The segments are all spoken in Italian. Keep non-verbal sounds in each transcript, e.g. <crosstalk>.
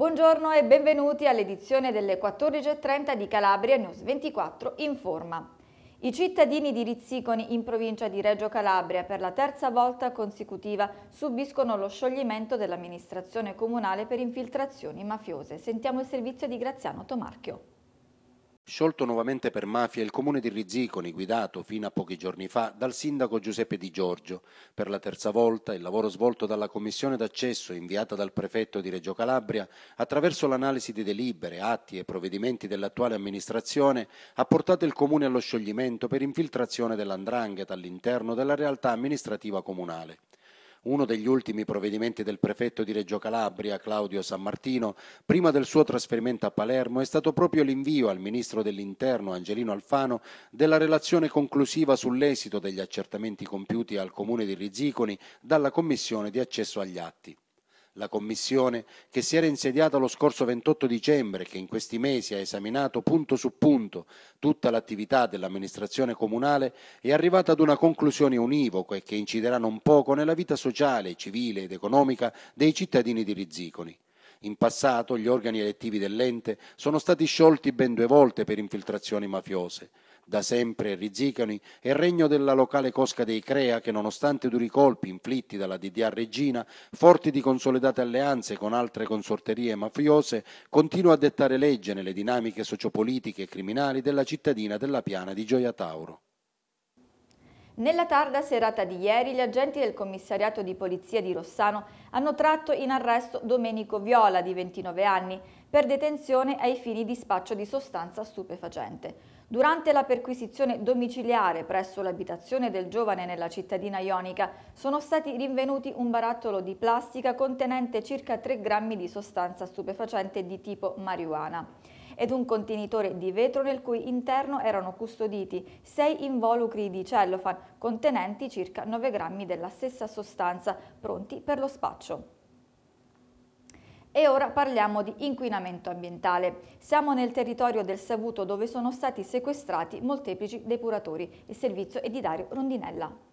Buongiorno e benvenuti all'edizione delle 14.30 di Calabria News 24 Informa. I cittadini di Rizziconi in provincia di Reggio Calabria per la terza volta consecutiva subiscono lo scioglimento dell'amministrazione comunale per infiltrazioni mafiose. Sentiamo il servizio di Graziano Tomarchio. Sciolto nuovamente per mafia il comune di Rizziconi, guidato fino a pochi giorni fa dal sindaco Giuseppe Di Giorgio. Per la terza volta il lavoro svolto dalla commissione d'accesso inviata dal prefetto di Reggio Calabria, attraverso l'analisi di delibere, atti e provvedimenti dell'attuale amministrazione, ha portato il comune allo scioglimento per infiltrazione dell'andrangheta all'interno della realtà amministrativa comunale uno degli ultimi provvedimenti del prefetto di Reggio Calabria, Claudio San Martino, prima del suo trasferimento a Palermo è stato proprio l'invio al ministro dell'Interno, Angelino Alfano, della relazione conclusiva sull'esito degli accertamenti compiuti al comune di Rizziconi dalla Commissione di accesso agli atti. La Commissione, che si era insediata lo scorso 28 dicembre e che in questi mesi ha esaminato punto su punto tutta l'attività dell'amministrazione comunale, è arrivata ad una conclusione univoca e che inciderà non poco nella vita sociale, civile ed economica dei cittadini di Rizziconi. In passato gli organi elettivi dell'ente sono stati sciolti ben due volte per infiltrazioni mafiose da sempre Rizzicani, e regno della locale cosca dei Crea che nonostante duri colpi inflitti dalla DDR Regina, forti di consolidate alleanze con altre consorterie mafiose, continua a dettare legge nelle dinamiche sociopolitiche e criminali della cittadina della piana di Gioia Tauro. Nella tarda serata di ieri gli agenti del commissariato di polizia di Rossano hanno tratto in arresto Domenico Viola di 29 anni per detenzione ai fini di spaccio di sostanza stupefacente. Durante la perquisizione domiciliare presso l'abitazione del giovane nella cittadina ionica sono stati rinvenuti un barattolo di plastica contenente circa 3 grammi di sostanza stupefacente di tipo marijuana ed un contenitore di vetro nel cui interno erano custoditi 6 involucri di cellofan contenenti circa 9 grammi della stessa sostanza pronti per lo spaccio. E ora parliamo di inquinamento ambientale. Siamo nel territorio del Savuto dove sono stati sequestrati molteplici depuratori. Il servizio è di Dario Rondinella.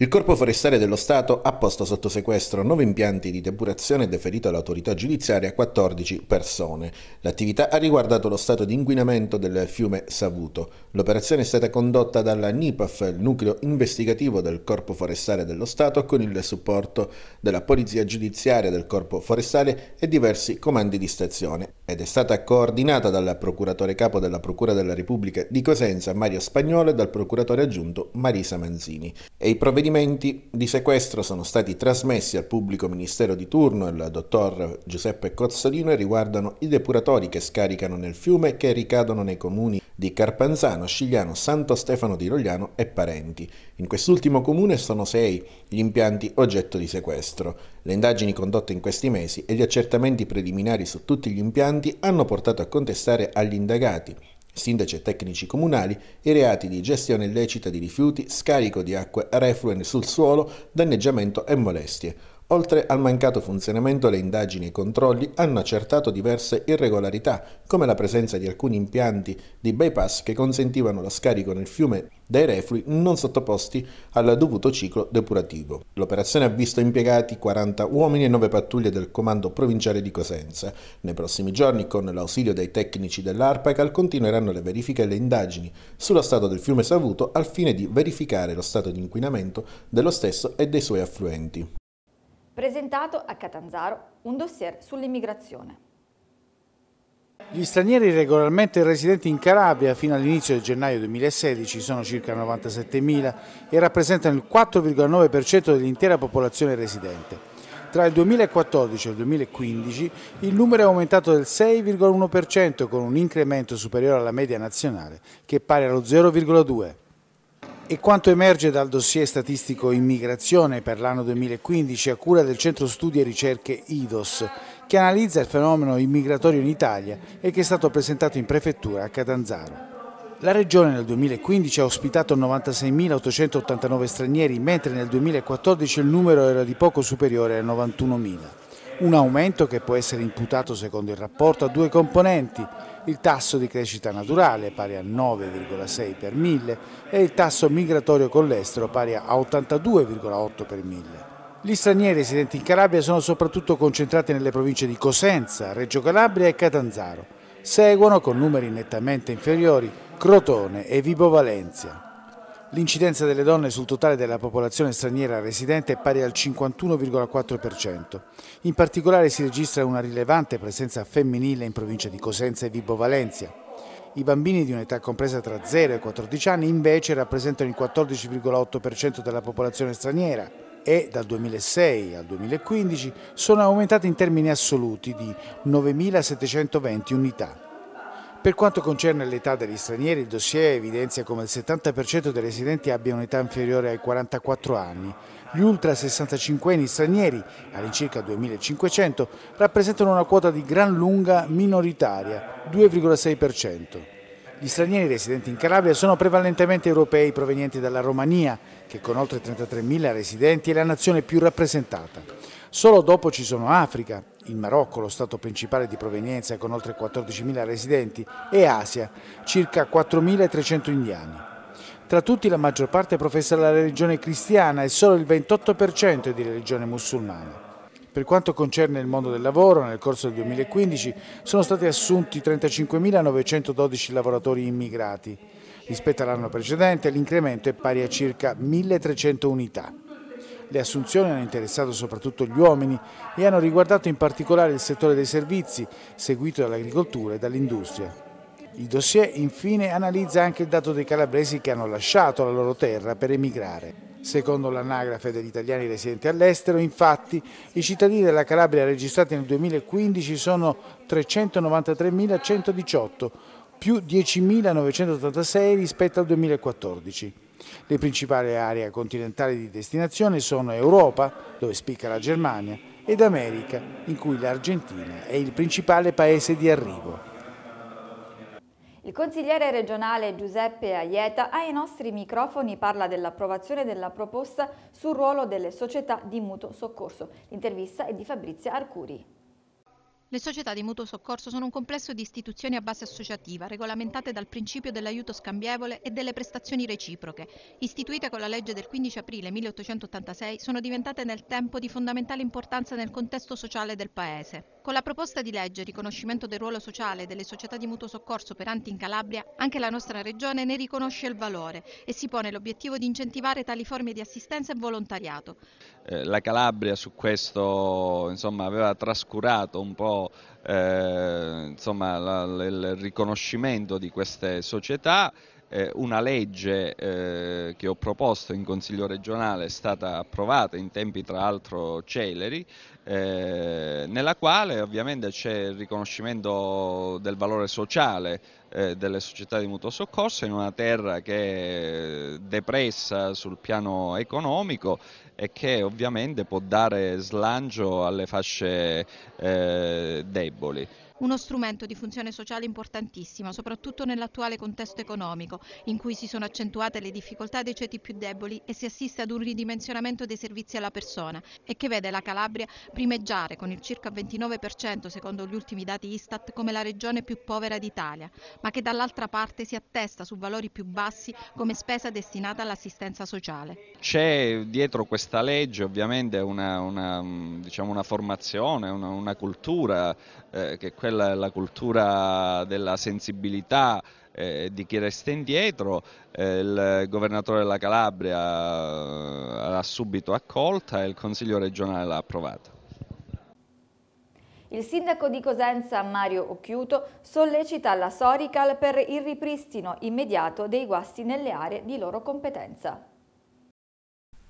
Il Corpo Forestale dello Stato ha posto sotto sequestro 9 impianti di depurazione e deferito all'autorità giudiziaria 14 persone. L'attività ha riguardato lo stato di inquinamento del fiume Savuto. L'operazione è stata condotta dalla NIPAF, il nucleo investigativo del Corpo Forestale dello Stato, con il supporto della Polizia Giudiziaria del Corpo Forestale e diversi comandi di stazione ed è stata coordinata dal procuratore capo della Procura della Repubblica di Cosenza Mario Spagnolo e dal procuratore aggiunto Marisa Manzini. E i riferimenti di sequestro sono stati trasmessi al pubblico ministero di turno e dottor Giuseppe Cozzolino e riguardano i depuratori che scaricano nel fiume e che ricadono nei comuni di Carpanzano, Scigliano, Santo Stefano di Rogliano e Parenti. In quest'ultimo comune sono sei gli impianti oggetto di sequestro. Le indagini condotte in questi mesi e gli accertamenti preliminari su tutti gli impianti hanno portato a contestare agli indagati sindaci e tecnici comunali, i reati di gestione illecita di rifiuti, scarico di acque refluen sul suolo, danneggiamento e molestie. Oltre al mancato funzionamento, le indagini e i controlli hanno accertato diverse irregolarità, come la presenza di alcuni impianti di bypass che consentivano lo scarico nel fiume dei reflui non sottoposti al dovuto ciclo depurativo. L'operazione ha visto impiegati 40 uomini e 9 pattuglie del comando provinciale di Cosenza. Nei prossimi giorni, con l'ausilio dei tecnici dell'ARPACAL, continueranno le verifiche e le indagini sullo stato del fiume Savuto al fine di verificare lo stato di inquinamento dello stesso e dei suoi affluenti presentato a Catanzaro un dossier sull'immigrazione. Gli stranieri regolarmente residenti in Calabria fino all'inizio del gennaio 2016 sono circa 97.000 e rappresentano il 4,9% dell'intera popolazione residente. Tra il 2014 e il 2015 il numero è aumentato del 6,1% con un incremento superiore alla media nazionale che è pari allo 0,2%. E quanto emerge dal dossier statistico immigrazione per l'anno 2015 a cura del Centro Studi e Ricerche IDOS, che analizza il fenomeno immigratorio in Italia e che è stato presentato in prefettura a Catanzaro. La regione nel 2015 ha ospitato 96.889 stranieri, mentre nel 2014 il numero era di poco superiore a 91.000 un aumento che può essere imputato secondo il rapporto a due componenti, il tasso di crescita naturale pari a 9,6 per mille e il tasso migratorio con l'estero pari a 82,8 per mille. Gli stranieri residenti in Calabria sono soprattutto concentrati nelle province di Cosenza, Reggio Calabria e Catanzaro. Seguono con numeri nettamente inferiori Crotone e Vibo Valencia. L'incidenza delle donne sul totale della popolazione straniera residente è pari al 51,4%. In particolare si registra una rilevante presenza femminile in provincia di Cosenza e Vibo Valencia. I bambini di un'età compresa tra 0 e 14 anni invece rappresentano il 14,8% della popolazione straniera e dal 2006 al 2015 sono aumentate in termini assoluti di 9.720 unità. Per quanto concerne l'età degli stranieri, il dossier evidenzia come il 70% dei residenti abbia un'età inferiore ai 44 anni. Gli ultra 65 anni stranieri, all'incirca 2500, rappresentano una quota di gran lunga minoritaria, 2,6%. Gli stranieri residenti in Calabria sono prevalentemente europei provenienti dalla Romania, che con oltre 33.000 residenti è la nazione più rappresentata. Solo dopo ci sono Africa, il Marocco, lo stato principale di provenienza con oltre 14.000 residenti, e Asia, circa 4.300 indiani. Tra tutti la maggior parte professa la religione cristiana e solo il 28% è di religione musulmana. Per quanto concerne il mondo del lavoro, nel corso del 2015 sono stati assunti 35.912 lavoratori immigrati. Rispetto all'anno precedente l'incremento è pari a circa 1.300 unità. Le assunzioni hanno interessato soprattutto gli uomini e hanno riguardato in particolare il settore dei servizi, seguito dall'agricoltura e dall'industria. Il dossier infine analizza anche il dato dei calabresi che hanno lasciato la loro terra per emigrare. Secondo l'anagrafe degli italiani residenti all'estero, infatti, i cittadini della Calabria registrati nel 2015 sono 393.118, più 10.986 rispetto al 2014. Le principali aree continentali di destinazione sono Europa, dove spicca la Germania, ed America, in cui l'Argentina è il principale paese di arrivo. Il consigliere regionale Giuseppe Aieta ai nostri microfoni parla dell'approvazione della proposta sul ruolo delle società di mutuo soccorso. L'intervista è di Fabrizia Arcuri. Le società di mutuo soccorso sono un complesso di istituzioni a base associativa regolamentate dal principio dell'aiuto scambievole e delle prestazioni reciproche. Istituite con la legge del 15 aprile 1886, sono diventate nel tempo di fondamentale importanza nel contesto sociale del Paese. Con la proposta di legge riconoscimento del ruolo sociale delle società di mutuo soccorso operanti in Calabria, anche la nostra regione ne riconosce il valore e si pone l'obiettivo di incentivare tali forme di assistenza e volontariato. Eh, la Calabria su questo insomma, aveva trascurato un po' eh, insomma, la, la, il riconoscimento di queste società. Eh, una legge eh, che ho proposto in Consiglio regionale è stata approvata in tempi tra l'altro celeri, eh, nella quale ovviamente c'è il riconoscimento del valore sociale eh, delle società di mutuo soccorso in una terra che è depressa sul piano economico e che ovviamente può dare slancio alle fasce eh, deboli uno strumento di funzione sociale importantissimo, soprattutto nell'attuale contesto economico, in cui si sono accentuate le difficoltà dei ceti più deboli e si assiste ad un ridimensionamento dei servizi alla persona e che vede la Calabria primeggiare con il circa 29% secondo gli ultimi dati Istat come la regione più povera d'Italia ma che dall'altra parte si attesta su valori più bassi come spesa destinata all'assistenza sociale. C'è dietro questa legge ovviamente una, una, diciamo una formazione, una, una cultura, eh, che è quella la cultura della sensibilità eh, di chi resta indietro, eh, il governatore della Calabria eh, l'ha subito accolta e il Consiglio regionale l'ha approvata. Il sindaco di Cosenza Mario Occhiuto sollecita la Sorical per il ripristino immediato dei guasti nelle aree di loro competenza.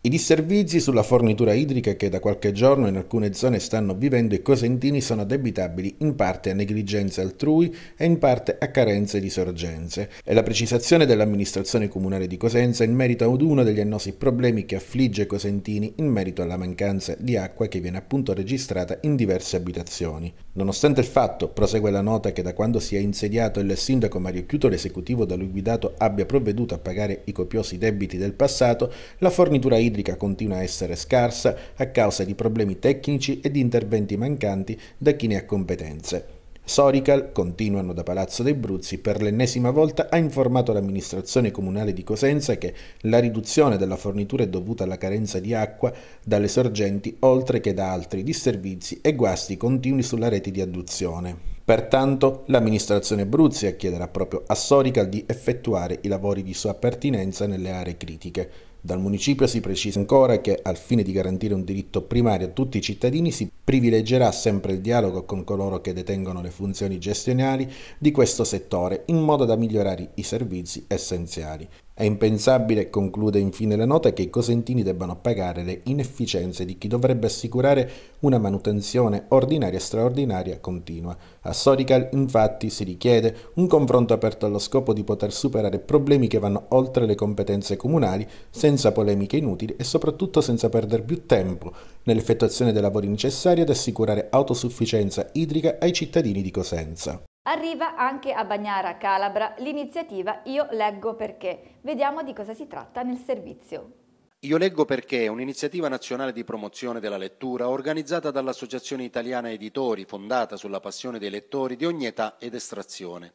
I disservizi sulla fornitura idrica che da qualche giorno in alcune zone stanno vivendo i cosentini sono debitabili in parte a negligenze altrui e in parte a carenze di sorgenze. È la precisazione dell'amministrazione comunale di Cosenza in merito ad uno degli annosi problemi che affligge Cosentini in merito alla mancanza di acqua che viene appunto registrata in diverse abitazioni. Nonostante il fatto, prosegue la nota, che da quando si è insediato il sindaco Mario Chiuto l'esecutivo da lui guidato abbia provveduto a pagare i copiosi debiti del passato, la fornitura idrica idrica continua a essere scarsa a causa di problemi tecnici e di interventi mancanti da chi ne ha competenze. Sorical, continuano da Palazzo dei Bruzzi, per l'ennesima volta ha informato l'amministrazione comunale di Cosenza che la riduzione della fornitura è dovuta alla carenza di acqua dalle sorgenti oltre che da altri disservizi e guasti continui sulla rete di adduzione. Pertanto l'amministrazione Bruzia chiederà proprio a Sorical di effettuare i lavori di sua pertinenza nelle aree critiche. Dal municipio si precisa ancora che, al fine di garantire un diritto primario a tutti i cittadini, si privilegerà sempre il dialogo con coloro che detengono le funzioni gestionali di questo settore, in modo da migliorare i servizi essenziali. È impensabile, conclude infine la nota, che i cosentini debbano pagare le inefficienze di chi dovrebbe assicurare una manutenzione ordinaria e straordinaria continua. A Sorical infatti si richiede un confronto aperto allo scopo di poter superare problemi che vanno oltre le competenze comunali, senza polemiche inutili e soprattutto senza perdere più tempo nell'effettuazione dei lavori necessari ad assicurare autosufficienza idrica ai cittadini di Cosenza. Arriva anche a Bagnara, Calabra, l'iniziativa Io leggo perché. Vediamo di cosa si tratta nel servizio. Io leggo perché è un'iniziativa nazionale di promozione della lettura organizzata dall'Associazione Italiana Editori, fondata sulla passione dei lettori di ogni età ed estrazione.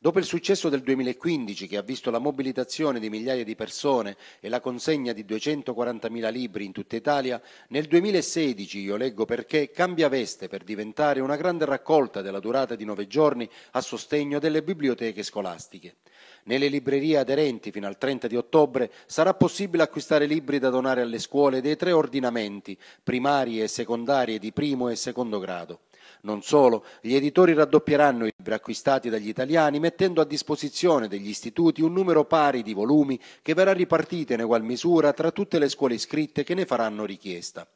Dopo il successo del 2015, che ha visto la mobilitazione di migliaia di persone e la consegna di 240.000 libri in tutta Italia, nel 2016, io leggo perché, cambia veste per diventare una grande raccolta della durata di nove giorni a sostegno delle biblioteche scolastiche. Nelle librerie aderenti fino al 30 di ottobre sarà possibile acquistare libri da donare alle scuole dei tre ordinamenti, primarie e secondarie di primo e secondo grado. Non solo, gli editori raddoppieranno i libri acquistati dagli italiani mettendo a disposizione degli istituti un numero pari di volumi che verrà ripartito in egual misura tra tutte le scuole iscritte che ne faranno richiesta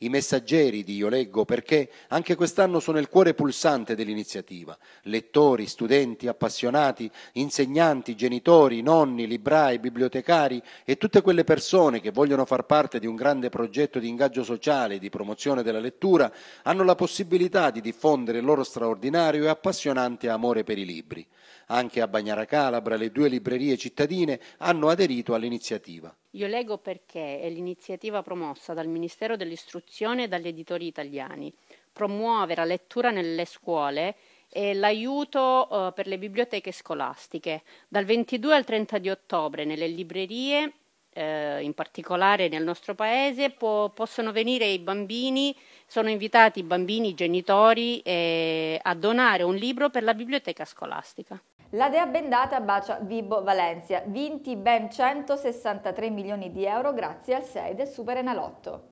i messaggeri di Io Leggo perché anche quest'anno sono il cuore pulsante dell'iniziativa. Lettori, studenti, appassionati, insegnanti, genitori, nonni, librai, bibliotecari e tutte quelle persone che vogliono far parte di un grande progetto di ingaggio sociale e di promozione della lettura hanno la possibilità di diffondere il loro straordinario e appassionante amore per i libri. Anche a Bagnara Calabra le due librerie cittadine hanno aderito all'iniziativa. Io leggo perché è l'iniziativa promossa dal Ministero dell'Istruzione e dagli editori italiani. Promuove la lettura nelle scuole e l'aiuto uh, per le biblioteche scolastiche. Dal 22 al 30 di ottobre nelle librerie, eh, in particolare nel nostro paese, po- possono venire i bambini, sono invitati i bambini, i genitori eh, a donare un libro per la biblioteca scolastica. La Dea Bendata bacia Vibo Valencia, vinti ben 163 milioni di euro grazie al 6 del Super Enalotto.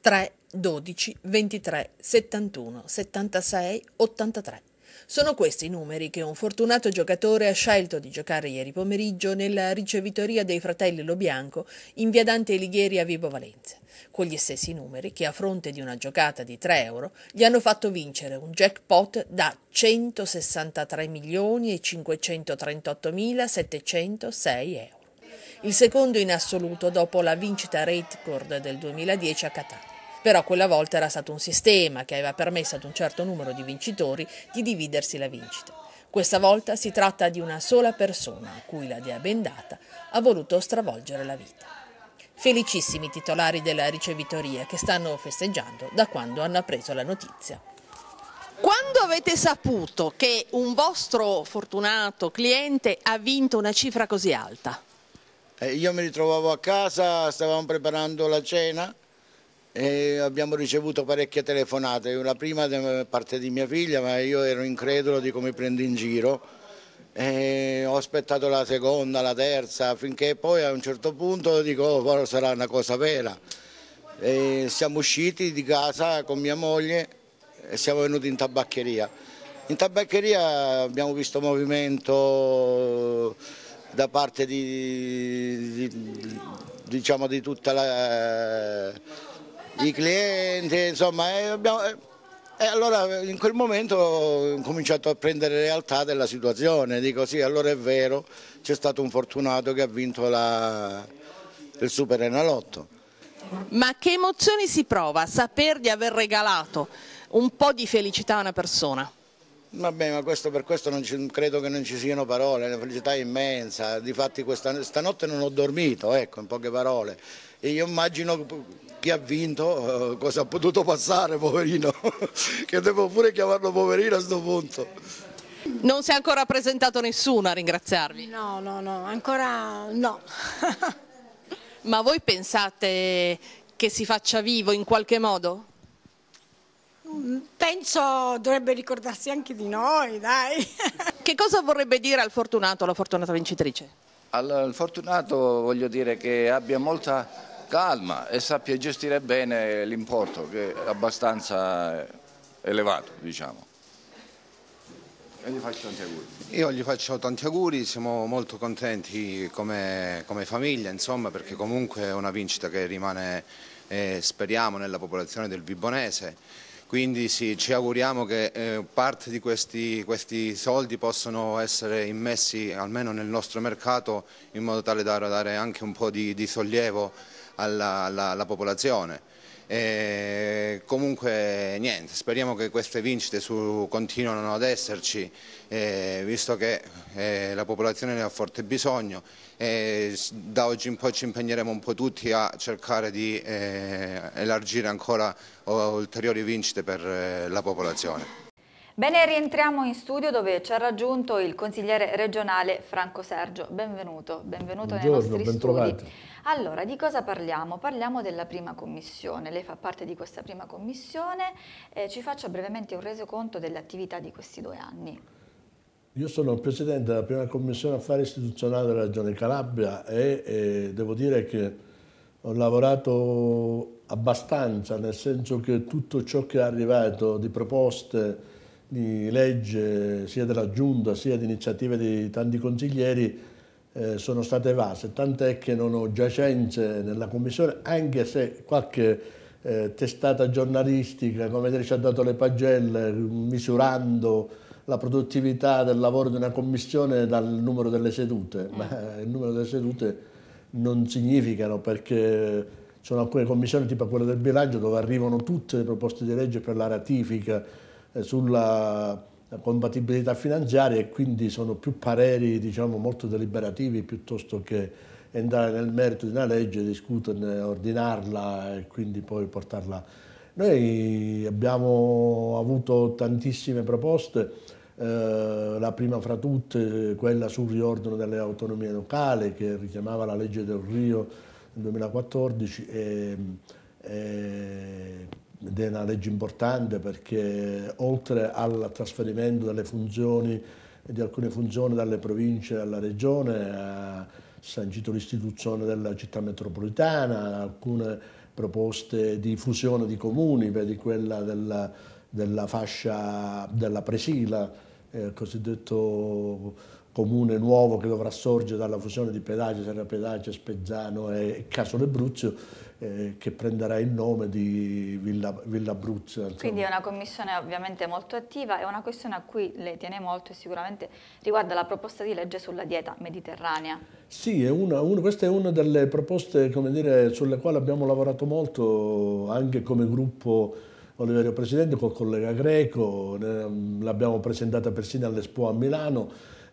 3, 12, 23, 71, 76, 83. Sono questi i numeri che un fortunato giocatore ha scelto di giocare ieri pomeriggio nella ricevitoria dei fratelli Lo Bianco in via Dante Alighieri a Vibo Valenza. Quegli stessi numeri che a fronte di una giocata di 3 euro gli hanno fatto vincere un jackpot da 163.538.706 euro. Il secondo in assoluto dopo la vincita record del 2010 a Catania però quella volta era stato un sistema che aveva permesso ad un certo numero di vincitori di dividersi la vincita. Questa volta si tratta di una sola persona a cui la dea bendata ha voluto stravolgere la vita. Felicissimi i titolari della ricevitoria che stanno festeggiando da quando hanno appreso la notizia. Quando avete saputo che un vostro fortunato cliente ha vinto una cifra così alta? Eh, io mi ritrovavo a casa, stavamo preparando la cena e abbiamo ricevuto parecchie telefonate, la prima da parte di mia figlia ma io ero incredulo di come prendo in giro, e ho aspettato la seconda, la terza, finché poi a un certo punto dico oh, sarà una cosa vera. E siamo usciti di casa con mia moglie e siamo venuti in tabaccheria. In tabaccheria abbiamo visto movimento da parte di, di, diciamo, di tutta la i clienti, insomma, e, abbiamo, e allora in quel momento ho cominciato a prendere realtà della situazione, dico sì, allora è vero, c'è stato un fortunato che ha vinto la, il Super Enalotto. Ma che emozioni si prova a saper di aver regalato un po' di felicità a una persona? Vabbè, ma questo, per questo ci, credo che non ci siano parole, la felicità è immensa, difatti questa, stanotte non ho dormito, ecco, in poche parole. E io immagino chi ha vinto eh, cosa ha potuto passare, poverino, <laughs> che devo pure chiamarlo poverino a questo punto. Non si è ancora presentato nessuno a ringraziarvi? No, no, no, ancora no. <laughs> ma voi pensate che si faccia vivo in qualche modo? Penso dovrebbe ricordarsi anche di noi, dai. <laughs> Che cosa vorrebbe dire al fortunato, alla fortunata vincitrice? Al fortunato voglio dire che abbia molta calma e sappia gestire bene l'importo, che è abbastanza eh, elevato, diciamo. E gli faccio tanti auguri. Io gli faccio tanti auguri, siamo molto contenti come, come famiglia, insomma, perché comunque è una vincita che rimane, eh, speriamo, nella popolazione del Vibonese quindi sì, ci auguriamo che eh, parte di questi, questi, soldi possano essere immessi almeno nel nostro mercato in modo tale da dare anche un po' di, di sollievo alla, alla, alla popolazione. E comunque niente, speriamo che queste vincite su, continuino ad esserci, eh, visto che eh, la popolazione ne ha forte bisogno. E da oggi in poi ci impegneremo un po' tutti a cercare di eh, elargire ancora ulteriori vincite per la popolazione. Bene, rientriamo in studio dove ci ha raggiunto il consigliere regionale Franco Sergio. Benvenuto, benvenuto Buongiorno, nei nostri bentrovati. studi. Allora, di cosa parliamo? Parliamo della prima commissione. Lei fa parte di questa prima commissione. Eh, ci faccia brevemente un resoconto delle attività di questi due anni. Io sono il presidente della prima commissione affari istituzionali della Regione Calabria e, e devo dire che ho lavorato abbastanza, nel senso che tutto ciò che è arrivato di proposte di legge sia della Giunta sia di iniziative di tanti consiglieri eh, sono state evase, tant'è che non ho giacenze nella Commissione, anche se qualche eh, testata giornalistica come ci ha dato le pagelle misurando la produttività del lavoro di una commissione dal numero delle sedute, mm. ma eh, il numero delle sedute non significano perché sono alcune commissioni tipo quella del bilancio dove arrivano tutte le proposte di legge per la ratifica eh, sulla compatibilità finanziaria e quindi sono più pareri diciamo, molto deliberativi piuttosto che entrare nel merito di una legge, discuterne, ordinarla e quindi poi portarla. Noi abbiamo avuto tantissime proposte, eh, la prima fra tutte quella sul riordino delle autonomie locali che richiamava la legge del Rio nel 2014 e, e ed è una legge importante perché oltre al trasferimento delle funzioni, di alcune funzioni dalle province alla regione, ha eh, sancito l'istituzione della città metropolitana, alcune proposte di fusione di comuni, vedi quella della, della fascia della Presila, il eh, cosiddetto comune nuovo che dovrà sorgere dalla fusione di Pedace, Serra Pedace, Spezzano e Casole Bruzio eh, che prenderà il nome di Villa, Villa Bruzza. Insomma. Quindi è una commissione ovviamente molto attiva e una questione a cui lei tiene molto e sicuramente riguarda la proposta di legge sulla dieta mediterranea. Sì, è una, una, questa è una delle proposte dire, sulle quali abbiamo lavorato molto anche come gruppo Oliverio Presidente col collega Greco, l'abbiamo presentata persino all'Expo a Milano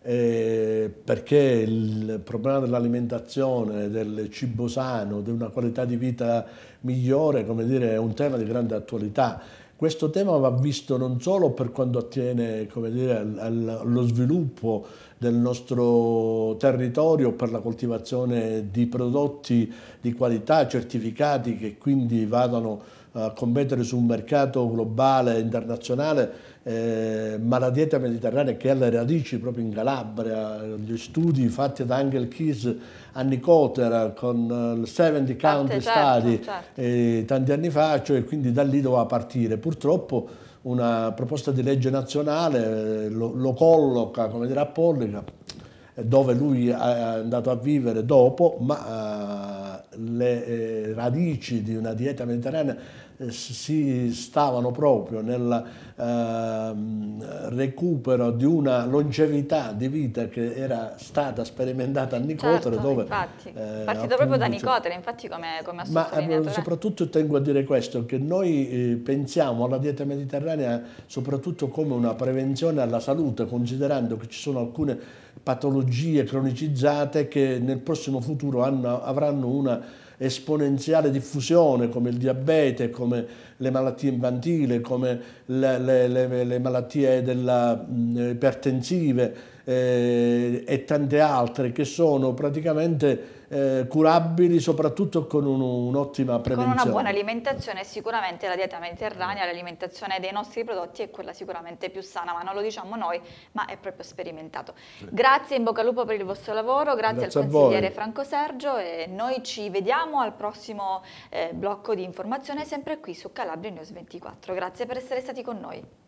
eh, perché il problema dell'alimentazione, del cibo sano, di una qualità di vita migliore, come dire, è un tema di grande attualità. Questo tema va visto non solo per quanto attiene dire, allo sviluppo del nostro territorio per la coltivazione di prodotti di qualità certificati che quindi vadano uh, competere su un mercato globale, e internazionale, eh, ma la dieta mediterranea che ha le radici proprio in Calabria, gli studi fatti da Angel Kiss a Nicotera con eh, il 70 Country certo, Study certo, certo. eh, tanti anni fa, cioè quindi da lì doveva partire. Purtroppo una proposta di legge nazionale eh, lo, lo colloca come dire, a Pollica, dove lui è andato a vivere dopo, ma eh, le eh, radici di una dieta mediterranea eh, si stavano proprio nel eh, recupero di una longevità di vita che era stata sperimentata a Nicotere. Certo, dove, infatti, eh, partito appunto, proprio da Nicotere, infatti come, ha sottolineato. Ma eh, soprattutto tengo a dire questo, che noi eh, pensiamo alla dieta mediterranea soprattutto come una prevenzione alla salute, considerando che ci sono alcune patologie cronicizzate che nel prossimo futuro hanno, avranno una esponenziale diffusione come il diabete, come le malattie infantili, come le, le, le, le malattie della, mh, ipertensive eh, e tante altre che sono praticamente eh, curabili soprattutto con un'ottima prevenzione. Con una buona alimentazione sicuramente la dieta mediterranea, l'alimentazione dei nostri prodotti è quella sicuramente più sana, ma non lo diciamo noi, ma è proprio sperimentato. Sì. Grazie, in bocca al lupo per il vostro lavoro, grazie, grazie al consigliere Franco Sergio e noi ci vediamo al prossimo eh, blocco di informazione sempre qui su Canale. Calabria News 24. Grazie per essere stati con noi.